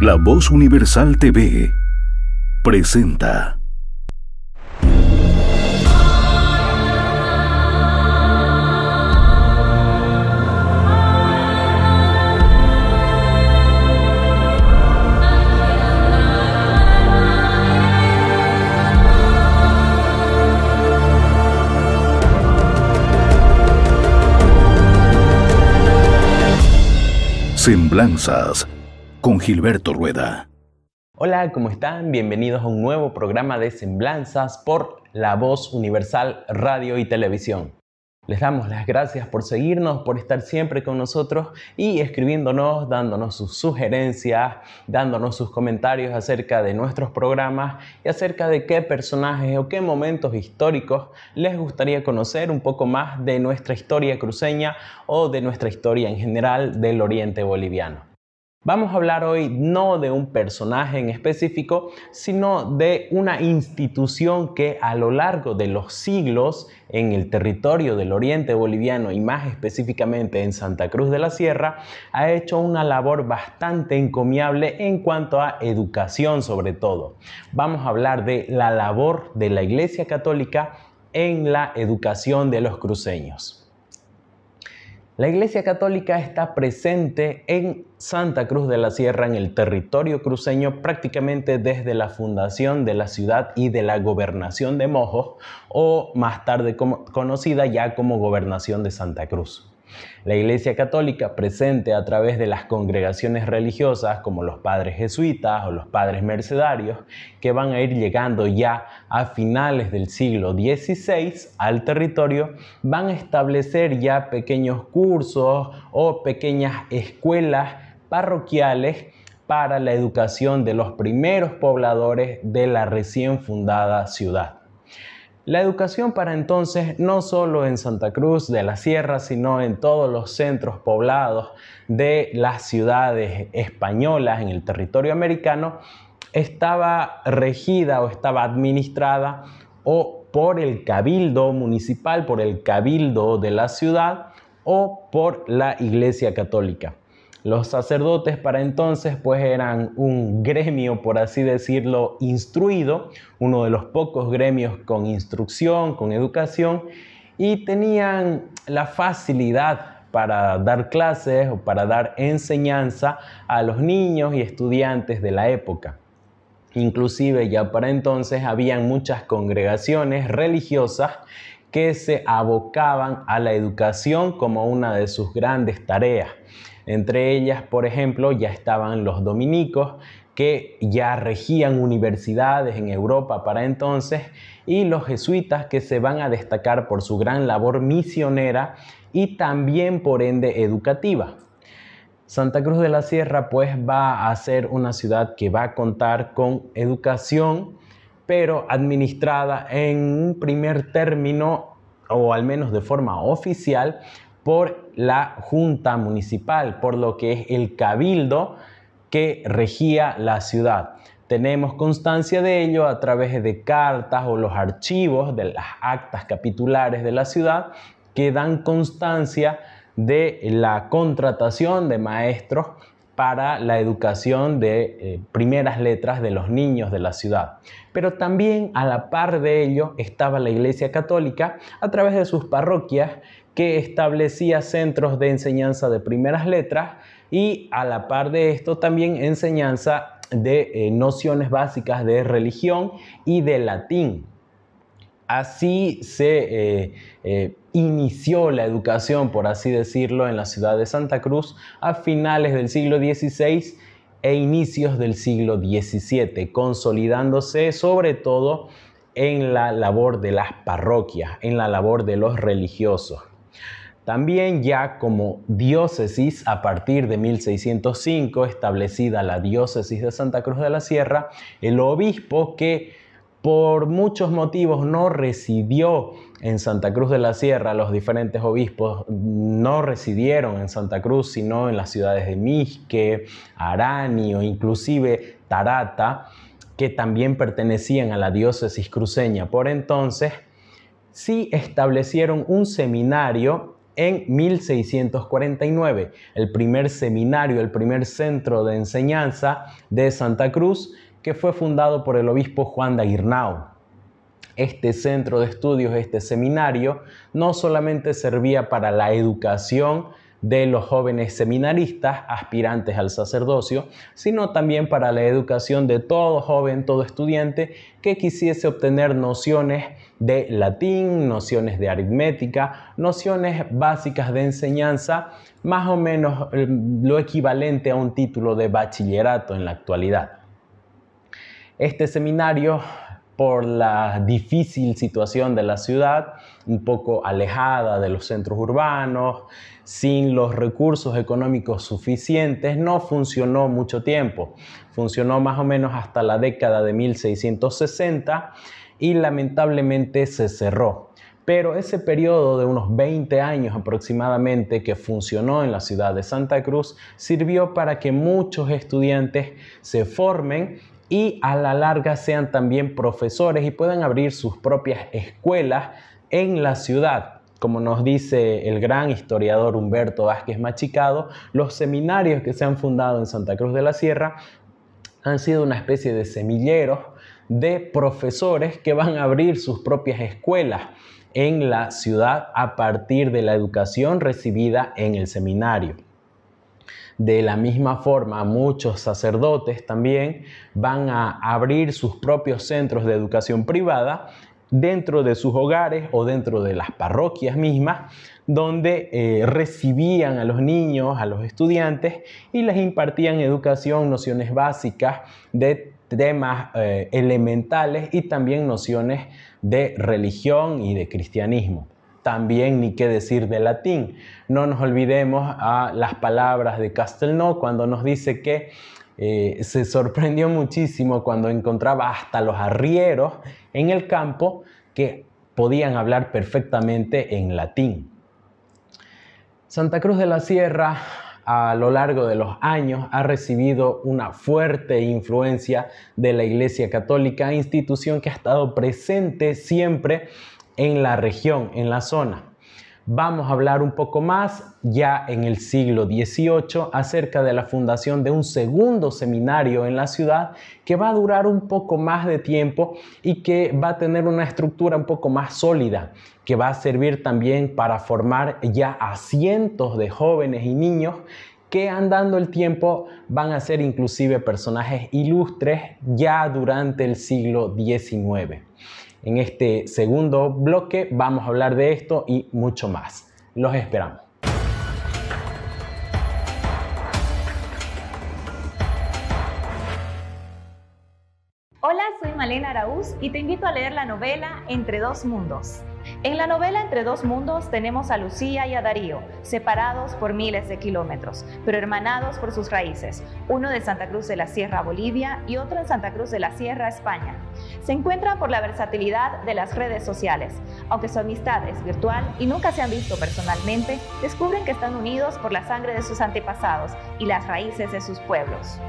La Voz Universal TV presenta. Semblanzas con Gilberto Rueda. Hola, ¿cómo están? Bienvenidos a un nuevo programa de Semblanzas por La Voz Universal Radio y Televisión. Les damos las gracias por seguirnos, por estar siempre con nosotros y escribiéndonos, dándonos sus sugerencias, dándonos sus comentarios acerca de nuestros programas y acerca de qué personajes o qué momentos históricos les gustaría conocer un poco más de nuestra historia cruceña o de nuestra historia en general del oriente boliviano. Vamos a hablar hoy no de un personaje en específico, sino de una institución que a lo largo de los siglos en el territorio del oriente boliviano y más específicamente en Santa Cruz de la Sierra ha hecho una labor bastante encomiable en cuanto a educación sobre todo. Vamos a hablar de la labor de la Iglesia Católica en la educación de los cruceños. La Iglesia Católica está presente en Santa Cruz de la Sierra, en el territorio cruceño, prácticamente desde la fundación de la ciudad y de la gobernación de Mojos, o más tarde conocida ya como gobernación de Santa Cruz. La Iglesia Católica presente a través de las congregaciones religiosas como los padres jesuitas o los padres mercedarios que van a ir llegando ya a finales del siglo XVI al territorio, van a establecer ya pequeños cursos o pequeñas escuelas parroquiales para la educación de los primeros pobladores de la recién fundada ciudad. La educación para entonces no solo en Santa Cruz de la Sierra, sino en todos los centros poblados de las ciudades españolas en el territorio americano, estaba regida o estaba administrada o por el cabildo municipal, por el cabildo de la ciudad o por la Iglesia Católica. Los sacerdotes para entonces pues eran un gremio, por así decirlo, instruido, uno de los pocos gremios con instrucción, con educación, y tenían la facilidad para dar clases o para dar enseñanza a los niños y estudiantes de la época. Inclusive ya para entonces habían muchas congregaciones religiosas que se abocaban a la educación como una de sus grandes tareas. Entre ellas, por ejemplo, ya estaban los dominicos, que ya regían universidades en Europa para entonces, y los jesuitas que se van a destacar por su gran labor misionera y también por ende educativa. Santa Cruz de la Sierra pues va a ser una ciudad que va a contar con educación, pero administrada en un primer término, o al menos de forma oficial, por la Junta Municipal, por lo que es el cabildo que regía la ciudad. Tenemos constancia de ello a través de cartas o los archivos de las actas capitulares de la ciudad que dan constancia de la contratación de maestros para la educación de eh, primeras letras de los niños de la ciudad. Pero también a la par de ello estaba la Iglesia Católica a través de sus parroquias que establecía centros de enseñanza de primeras letras y a la par de esto también enseñanza de eh, nociones básicas de religión y de latín. Así se eh, inició la educación, por así decirlo, en la ciudad de Santa Cruz a finales del siglo XVI e inicios del siglo XVII, consolidándose sobre todo en la labor de las parroquias, en la labor de los religiosos. También ya como diócesis, a partir de 1605, establecida la diócesis de Santa Cruz de la Sierra, el obispo que por muchos motivos no residió en Santa Cruz de la Sierra los diferentes obispos no residieron en Santa Cruz, sino en las ciudades de Misque, Arani o inclusive Tarata, que también pertenecían a la diócesis cruceña. Por entonces, sí establecieron un seminario en 1649, el primer seminario, el primer centro de enseñanza de Santa Cruz, que fue fundado por el obispo Juan de Aguirnao este centro de estudios, este seminario, no solamente servía para la educación de los jóvenes seminaristas aspirantes al sacerdocio, sino también para la educación de todo joven, todo estudiante que quisiese obtener nociones de latín, nociones de aritmética, nociones básicas de enseñanza, más o menos eh, lo equivalente a un título de bachillerato en la actualidad. Este seminario por la difícil situación de la ciudad, un poco alejada de los centros urbanos, sin los recursos económicos suficientes, no funcionó mucho tiempo. Funcionó más o menos hasta la década de 1660 y lamentablemente se cerró. Pero ese periodo de unos 20 años aproximadamente que funcionó en la ciudad de Santa Cruz sirvió para que muchos estudiantes se formen y a la larga sean también profesores y puedan abrir sus propias escuelas en la ciudad. Como nos dice el gran historiador Humberto Vázquez Machicado, los seminarios que se han fundado en Santa Cruz de la Sierra han sido una especie de semilleros de profesores que van a abrir sus propias escuelas en la ciudad a partir de la educación recibida en el seminario. De la misma forma, muchos sacerdotes también van a abrir sus propios centros de educación privada dentro de sus hogares o dentro de las parroquias mismas, donde eh, recibían a los niños, a los estudiantes y les impartían educación, nociones básicas de temas eh, elementales y también nociones de religión y de cristianismo también ni qué decir de latín. No nos olvidemos a ah, las palabras de Castelnau cuando nos dice que eh, se sorprendió muchísimo cuando encontraba hasta los arrieros en el campo que podían hablar perfectamente en latín. Santa Cruz de la Sierra a lo largo de los años ha recibido una fuerte influencia de la Iglesia Católica, institución que ha estado presente siempre en la región, en la zona. Vamos a hablar un poco más ya en el siglo XVIII acerca de la fundación de un segundo seminario en la ciudad que va a durar un poco más de tiempo y que va a tener una estructura un poco más sólida, que va a servir también para formar ya a cientos de jóvenes y niños que andando el tiempo van a ser inclusive personajes ilustres ya durante el siglo XIX. En este segundo bloque vamos a hablar de esto y mucho más. Los esperamos. Hola, soy Malena Araúz y te invito a leer la novela Entre dos Mundos en la novela Entre dos mundos tenemos a Lucía y a Darío, separados por miles de kilómetros, pero hermanados por sus raíces, uno de Santa Cruz de la Sierra, Bolivia, y otro en Santa Cruz de la Sierra, España. Se encuentran por la versatilidad de las redes sociales. Aunque su amistad es virtual y nunca se han visto personalmente, descubren que están unidos por la sangre de sus antepasados y las raíces de sus pueblos.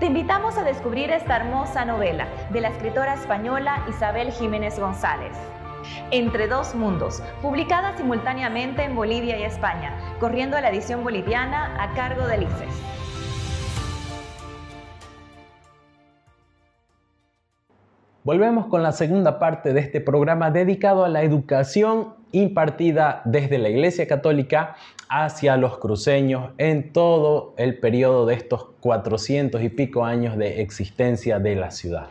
Te invitamos a descubrir esta hermosa novela de la escritora española Isabel Jiménez González. Entre dos mundos, publicada simultáneamente en Bolivia y España, corriendo a la edición boliviana a cargo de ICES. Volvemos con la segunda parte de este programa dedicado a la educación impartida desde la Iglesia Católica hacia los cruceños en todo el periodo de estos 400 y pico años de existencia de la ciudad.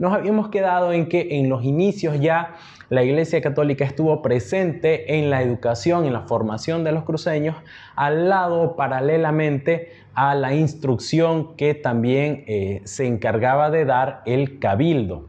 Nos habíamos quedado en que en los inicios ya la Iglesia Católica estuvo presente en la educación, en la formación de los cruceños, al lado, paralelamente a la instrucción que también eh, se encargaba de dar el cabildo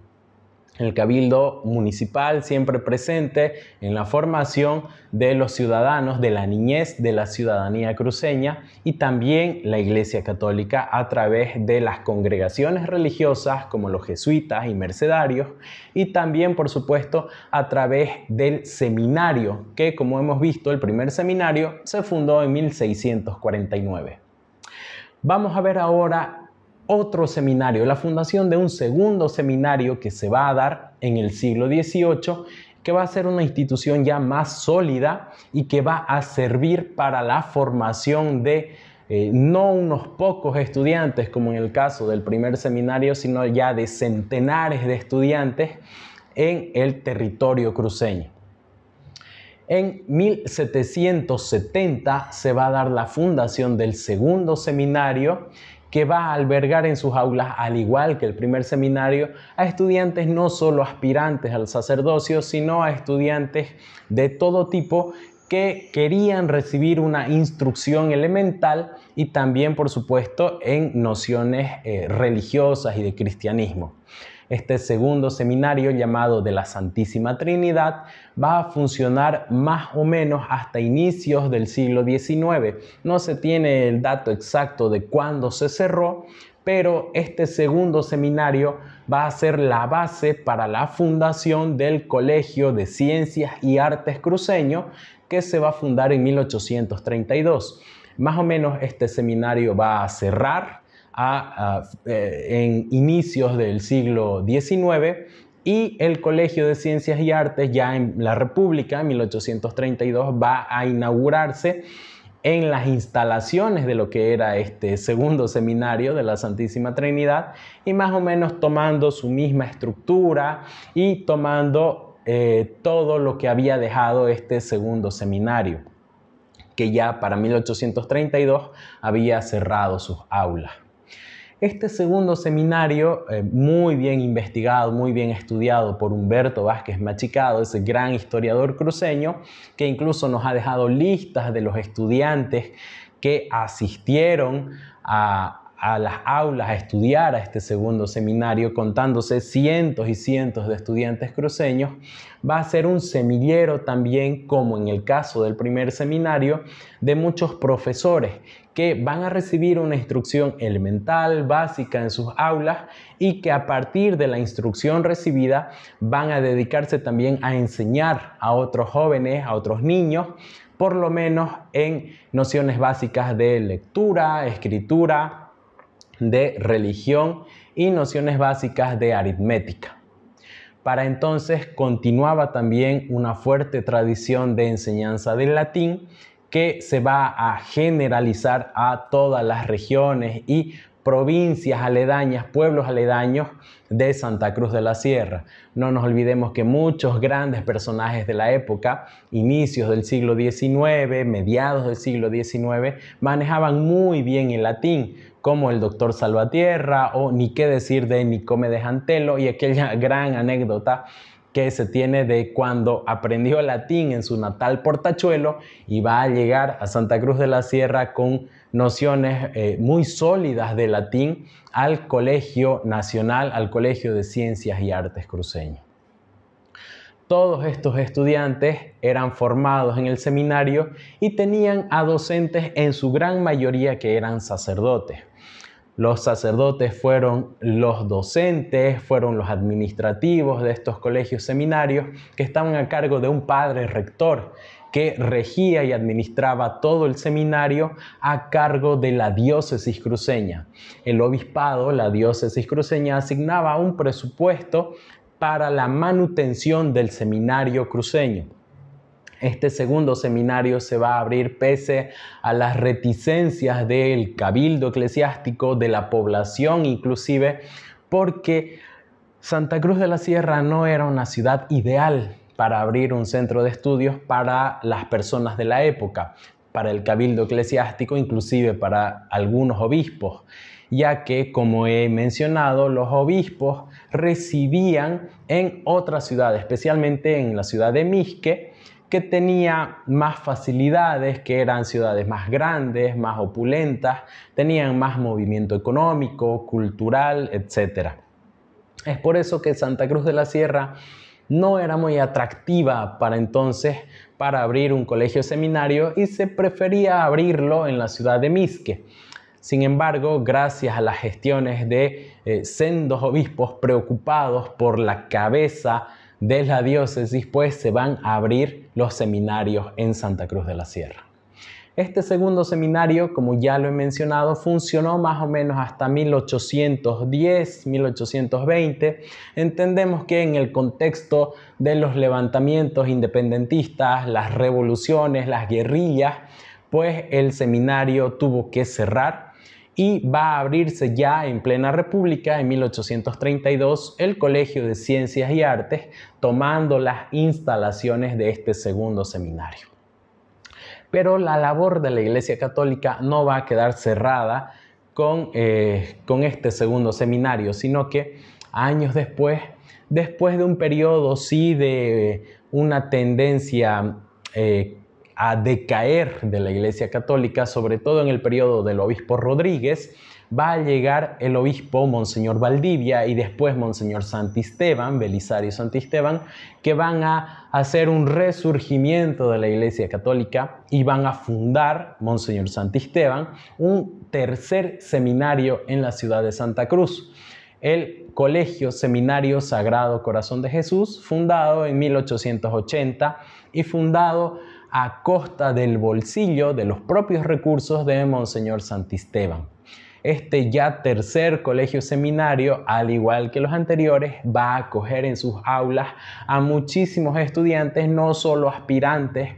el cabildo municipal siempre presente en la formación de los ciudadanos, de la niñez, de la ciudadanía cruceña y también la Iglesia Católica a través de las congregaciones religiosas como los jesuitas y mercedarios y también por supuesto a través del seminario que como hemos visto el primer seminario se fundó en 1649. Vamos a ver ahora otro seminario, la fundación de un segundo seminario que se va a dar en el siglo XVIII, que va a ser una institución ya más sólida y que va a servir para la formación de eh, no unos pocos estudiantes, como en el caso del primer seminario, sino ya de centenares de estudiantes en el territorio cruceño. En 1770 se va a dar la fundación del segundo seminario que va a albergar en sus aulas, al igual que el primer seminario, a estudiantes no solo aspirantes al sacerdocio, sino a estudiantes de todo tipo que querían recibir una instrucción elemental y también, por supuesto, en nociones eh, religiosas y de cristianismo. Este segundo seminario llamado de la Santísima Trinidad va a funcionar más o menos hasta inicios del siglo XIX. No se tiene el dato exacto de cuándo se cerró, pero este segundo seminario va a ser la base para la fundación del Colegio de Ciencias y Artes Cruceño que se va a fundar en 1832. Más o menos este seminario va a cerrar a, eh, en inicios del siglo XIX y el Colegio de Ciencias y Artes ya en la República, en 1832, va a inaugurarse en las instalaciones de lo que era este segundo seminario de la Santísima Trinidad y más o menos tomando su misma estructura y tomando eh, todo lo que había dejado este segundo seminario, que ya para 1832 había cerrado sus aulas. Este segundo seminario, eh, muy bien investigado, muy bien estudiado por Humberto Vázquez Machicado, ese gran historiador cruceño, que incluso nos ha dejado listas de los estudiantes que asistieron a, a las aulas a estudiar a este segundo seminario, contándose cientos y cientos de estudiantes cruceños, va a ser un semillero también, como en el caso del primer seminario, de muchos profesores que van a recibir una instrucción elemental, básica en sus aulas y que a partir de la instrucción recibida van a dedicarse también a enseñar a otros jóvenes, a otros niños, por lo menos en nociones básicas de lectura, escritura, de religión y nociones básicas de aritmética. Para entonces continuaba también una fuerte tradición de enseñanza del latín que se va a generalizar a todas las regiones y provincias aledañas, pueblos aledaños de Santa Cruz de la Sierra. No nos olvidemos que muchos grandes personajes de la época, inicios del siglo XIX, mediados del siglo XIX, manejaban muy bien el latín como el doctor Salvatierra o ni qué decir de Nicomedes Antelo y aquella gran anécdota que se tiene de cuando aprendió latín en su natal portachuelo y va a llegar a Santa Cruz de la Sierra con nociones eh, muy sólidas de latín al Colegio Nacional, al Colegio de Ciencias y Artes Cruceño. Todos estos estudiantes eran formados en el seminario y tenían a docentes en su gran mayoría que eran sacerdotes. Los sacerdotes fueron los docentes, fueron los administrativos de estos colegios seminarios que estaban a cargo de un padre rector que regía y administraba todo el seminario a cargo de la diócesis cruceña. El obispado, la diócesis cruceña, asignaba un presupuesto para la manutención del seminario cruceño. Este segundo seminario se va a abrir pese a las reticencias del cabildo eclesiástico, de la población inclusive, porque Santa Cruz de la Sierra no era una ciudad ideal para abrir un centro de estudios para las personas de la época, para el cabildo eclesiástico, inclusive para algunos obispos, ya que, como he mencionado, los obispos residían en otra ciudad, especialmente en la ciudad de Misque, que tenía más facilidades, que eran ciudades más grandes, más opulentas, tenían más movimiento económico, cultural, etc. Es por eso que Santa Cruz de la Sierra no era muy atractiva para entonces para abrir un colegio seminario y se prefería abrirlo en la ciudad de Misque. Sin embargo, gracias a las gestiones de eh, sendos obispos preocupados por la cabeza de la diócesis, pues se van a abrir los seminarios en Santa Cruz de la Sierra. Este segundo seminario, como ya lo he mencionado, funcionó más o menos hasta 1810, 1820. Entendemos que en el contexto de los levantamientos independentistas, las revoluciones, las guerrillas, pues el seminario tuvo que cerrar y va a abrirse ya en plena República en 1832 el Colegio de Ciencias y Artes, tomando las instalaciones de este segundo seminario. Pero la labor de la Iglesia Católica no va a quedar cerrada con, eh, con este segundo seminario, sino que años después, después de un periodo sí de una tendencia eh, a decaer de la Iglesia Católica, sobre todo en el periodo del obispo Rodríguez, va a llegar el obispo Monseñor Valdivia y después Monseñor Santisteban, Belisario Santisteban, que van a hacer un resurgimiento de la Iglesia Católica y van a fundar, Monseñor Santisteban, un tercer seminario en la ciudad de Santa Cruz, el Colegio Seminario Sagrado Corazón de Jesús, fundado en 1880 y fundado a costa del bolsillo de los propios recursos de Monseñor Santisteban. Este ya tercer colegio seminario, al igual que los anteriores, va a acoger en sus aulas a muchísimos estudiantes, no solo aspirantes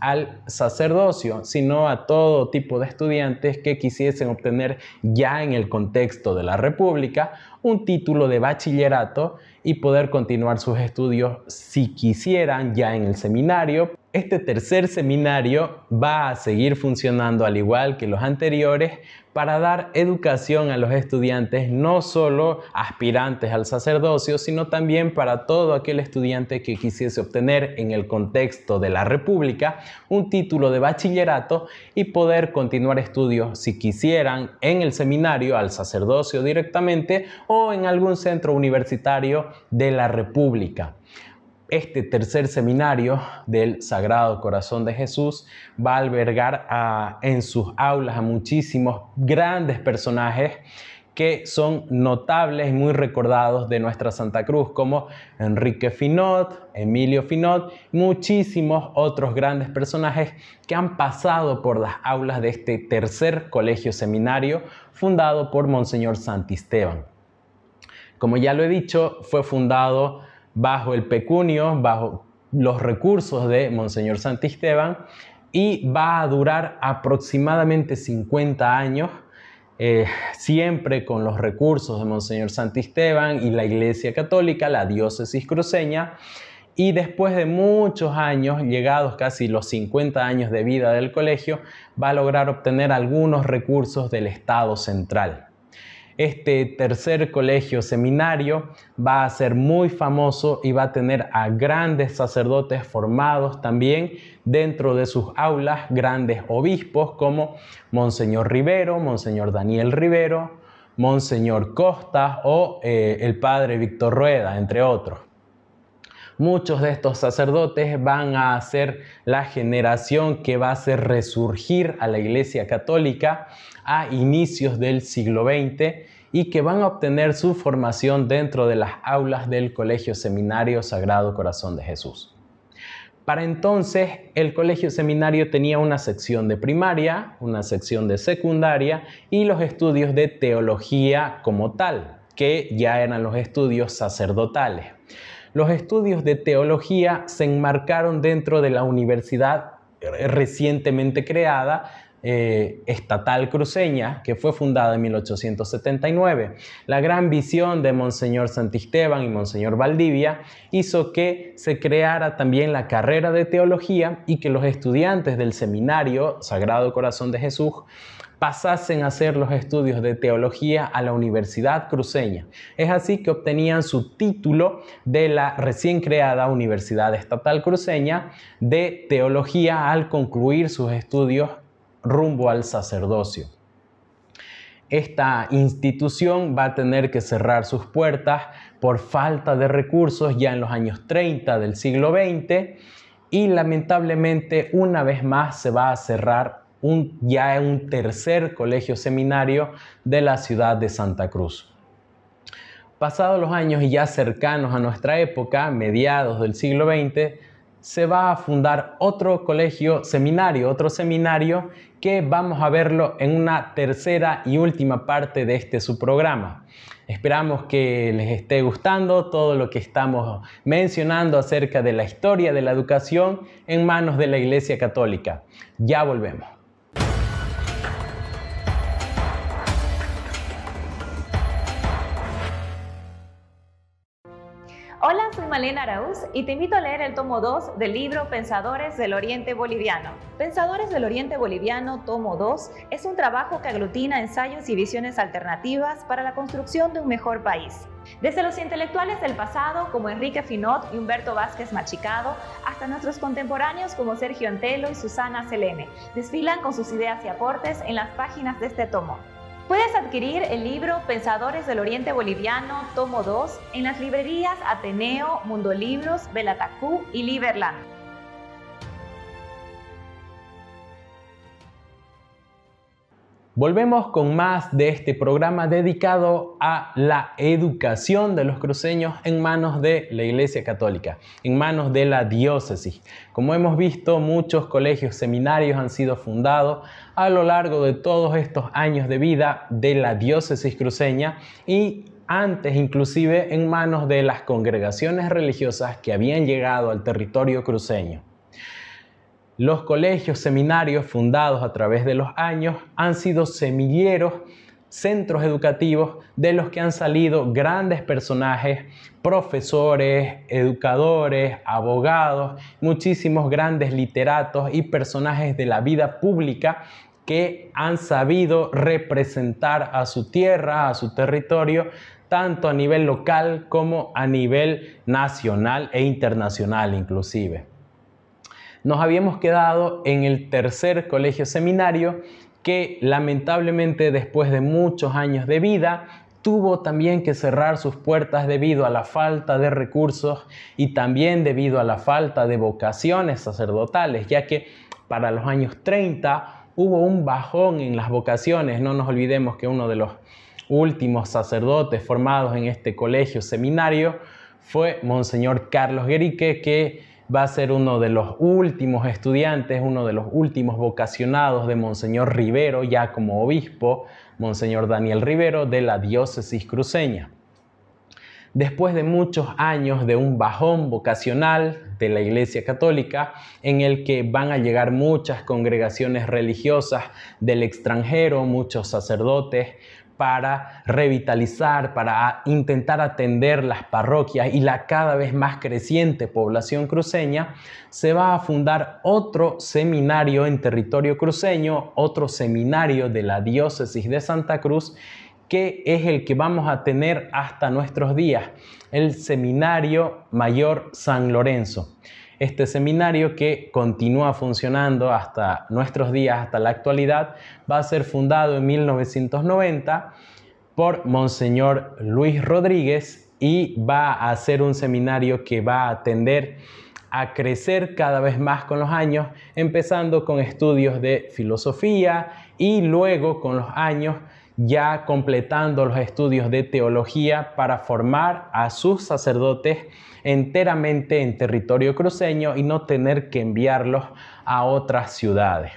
al sacerdocio, sino a todo tipo de estudiantes que quisiesen obtener ya en el contexto de la República un título de bachillerato y poder continuar sus estudios si quisieran ya en el seminario este tercer seminario va a seguir funcionando al igual que los anteriores para dar educación a los estudiantes, no solo aspirantes al sacerdocio, sino también para todo aquel estudiante que quisiese obtener en el contexto de la República un título de bachillerato y poder continuar estudios si quisieran en el seminario al sacerdocio directamente o en algún centro universitario de la República este tercer seminario del Sagrado Corazón de Jesús va a albergar en sus aulas a muchísimos grandes personajes que son notables y muy recordados de nuestra Santa Cruz, como Enrique Finot, Emilio Finot, muchísimos otros grandes personajes que han pasado por las aulas de este tercer colegio seminario fundado por Monseñor Santisteban. Como ya lo he dicho, fue fundado bajo el pecunio, bajo los recursos de Monseñor Santisteban y va a durar aproximadamente 50 años, eh, siempre con los recursos de Monseñor Santisteban y la Iglesia Católica, la diócesis cruceña. Y después de muchos años, llegados casi los 50 años de vida del colegio, va a lograr obtener algunos recursos del Estado central este tercer colegio seminario va a ser muy famoso y va a tener a grandes sacerdotes formados también dentro de sus aulas, grandes obispos como Monseñor Rivero, Monseñor Daniel Rivero, Monseñor Costa o eh, el padre Víctor Rueda, entre otros. Muchos de estos sacerdotes van a ser la generación que va a hacer resurgir a la Iglesia Católica a inicios del siglo XX y que van a obtener su formación dentro de las aulas del Colegio Seminario Sagrado Corazón de Jesús. Para entonces el colegio seminario tenía una sección de primaria, una sección de secundaria y los estudios de teología como tal, que ya eran los estudios sacerdotales. Los estudios de teología se enmarcaron dentro de la universidad eh, recientemente creada eh, estatal cruceña que fue fundada en 1879. La gran visión de Monseñor Santisteban y Monseñor Valdivia hizo que se creara también la carrera de teología y que los estudiantes del seminario Sagrado Corazón de Jesús pasasen a hacer los estudios de teología a la Universidad Cruceña. Es así que obtenían su título de la recién creada Universidad Estatal Cruceña de Teología al concluir sus estudios rumbo al sacerdocio. Esta institución va a tener que cerrar sus puertas por falta de recursos ya en los años 30 del siglo XX y lamentablemente una vez más se va a cerrar un, ya un tercer colegio seminario de la ciudad de Santa Cruz. Pasados los años y ya cercanos a nuestra época, mediados del siglo XX, se va a fundar otro colegio seminario, otro seminario que vamos a verlo en una tercera y última parte de este su programa. Esperamos que les esté gustando todo lo que estamos mencionando acerca de la historia de la educación en manos de la Iglesia Católica. Ya volvemos. soy Malena Arauz y te invito a leer el tomo 2 del libro Pensadores del Oriente Boliviano. Pensadores del Oriente Boliviano, tomo 2, es un trabajo que aglutina ensayos y visiones alternativas para la construcción de un mejor país. Desde los intelectuales del pasado como Enrique Finot y Humberto Vázquez Machicado, hasta nuestros contemporáneos como Sergio Antelo y Susana Selene, desfilan con sus ideas y aportes en las páginas de este tomo. Puedes adquirir el libro Pensadores del Oriente Boliviano, tomo 2, en las librerías Ateneo, Mundo Libros, Belatacú y Liberland. Volvemos con más de este programa dedicado a la educación de los cruceños en manos de la Iglesia Católica, en manos de la diócesis. Como hemos visto, muchos colegios, seminarios han sido fundados a lo largo de todos estos años de vida de la diócesis cruceña y antes inclusive en manos de las congregaciones religiosas que habían llegado al territorio cruceño. Los colegios, seminarios fundados a través de los años han sido semilleros, centros educativos de los que han salido grandes personajes, profesores, educadores, abogados, muchísimos grandes literatos y personajes de la vida pública que han sabido representar a su tierra, a su territorio, tanto a nivel local como a nivel nacional e internacional inclusive nos habíamos quedado en el tercer colegio seminario que lamentablemente después de muchos años de vida tuvo también que cerrar sus puertas debido a la falta de recursos y también debido a la falta de vocaciones sacerdotales, ya que para los años 30 hubo un bajón en las vocaciones. No nos olvidemos que uno de los últimos sacerdotes formados en este colegio seminario fue Monseñor Carlos Gerique. que va a ser uno de los últimos estudiantes, uno de los últimos vocacionados de Monseñor Rivero, ya como obispo, Monseñor Daniel Rivero, de la diócesis cruceña. Después de muchos años de un bajón vocacional de la Iglesia Católica, en el que van a llegar muchas congregaciones religiosas del extranjero, muchos sacerdotes, para revitalizar, para intentar atender las parroquias y la cada vez más creciente población cruceña, se va a fundar otro seminario en territorio cruceño, otro seminario de la diócesis de Santa Cruz, que es el que vamos a tener hasta nuestros días, el Seminario Mayor San Lorenzo este seminario que continúa funcionando hasta nuestros días, hasta la actualidad, va a ser fundado en 1990 por Monseñor Luis Rodríguez y va a ser un seminario que va a tender a crecer cada vez más con los años, empezando con estudios de filosofía y luego con los años ya completando los estudios de teología para formar a sus sacerdotes enteramente en territorio cruceño y no tener que enviarlos a otras ciudades.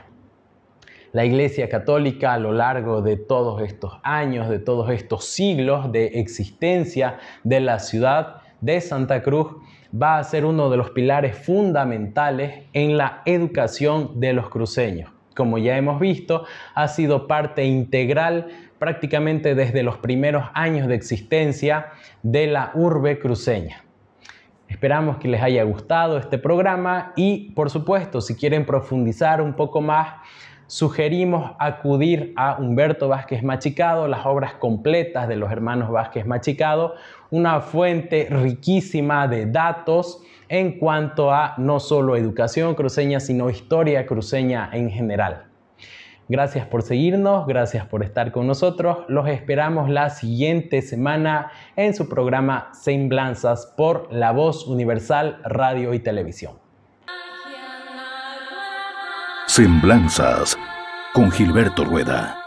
La Iglesia Católica a lo largo de todos estos años, de todos estos siglos de existencia de la ciudad de Santa Cruz, va a ser uno de los pilares fundamentales en la educación de los cruceños. Como ya hemos visto, ha sido parte integral prácticamente desde los primeros años de existencia de la urbe cruceña. Esperamos que les haya gustado este programa y, por supuesto, si quieren profundizar un poco más, sugerimos acudir a Humberto Vázquez Machicado, las obras completas de los hermanos Vázquez Machicado, una fuente riquísima de datos en cuanto a no solo educación cruceña, sino historia cruceña en general. Gracias por seguirnos, gracias por estar con nosotros. Los esperamos la siguiente semana en su programa Semblanzas por La Voz Universal Radio y Televisión. Semblanzas con Gilberto Rueda.